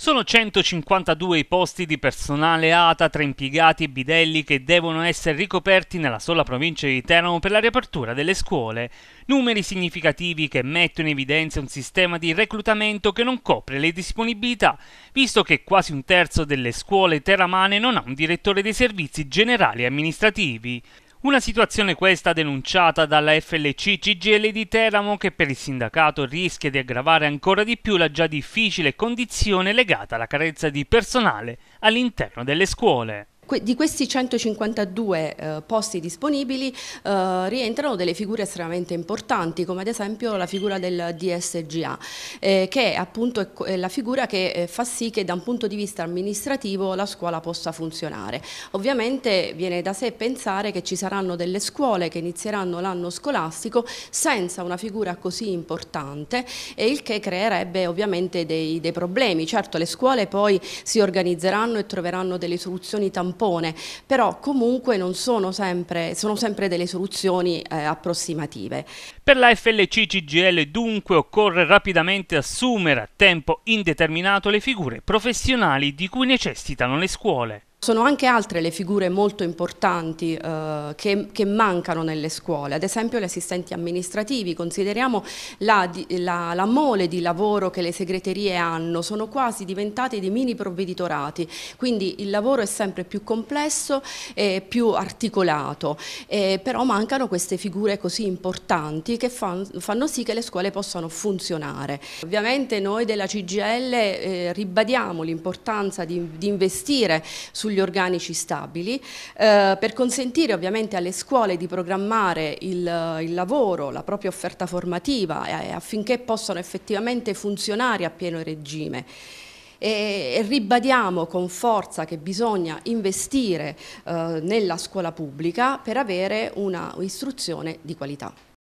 Sono 152 i posti di personale ATA tra impiegati e bidelli che devono essere ricoperti nella sola provincia di Teramo per la riapertura delle scuole, numeri significativi che mettono in evidenza un sistema di reclutamento che non copre le disponibilità, visto che quasi un terzo delle scuole teramane non ha un direttore dei servizi generali amministrativi. Una situazione questa denunciata dalla FLC CGL di Teramo che per il sindacato rischia di aggravare ancora di più la già difficile condizione legata alla carenza di personale all'interno delle scuole di questi 152 eh, posti disponibili eh, rientrano delle figure estremamente importanti come ad esempio la figura del DSGA eh, che appunto è la figura che eh, fa sì che da un punto di vista amministrativo la scuola possa funzionare. Ovviamente viene da sé pensare che ci saranno delle scuole che inizieranno l'anno scolastico senza una figura così importante e il che creerebbe ovviamente dei, dei problemi. Certo le scuole poi si organizzeranno e troveranno delle soluzioni tampone tampone, però comunque non sono sempre, sono sempre delle soluzioni eh, approssimative. Per la FLC-CGL dunque occorre rapidamente assumere a tempo indeterminato le figure professionali di cui necessitano le scuole. Sono anche altre le figure molto importanti eh, che, che, mancano nelle scuole, ad esempio gli assistenti amministrativi, consideriamo la, la, la, mole di lavoro che le segreterie hanno, sono quasi diventate dei mini provveditorati, quindi il lavoro è sempre più complesso e più articolato, eh, però mancano queste figure così importanti che fan, fanno sì che le scuole possano funzionare. Ovviamente noi della CGL eh, ribadiamo l'importanza di, di investire su sugli organici stabili eh, per consentire ovviamente alle scuole di programmare il, eh, il lavoro, la propria offerta formativa eh, affinché possano effettivamente funzionare a pieno regime e ribadiamo con forza che bisogna investire eh, nella scuola pubblica per avere una istruzione di qualità.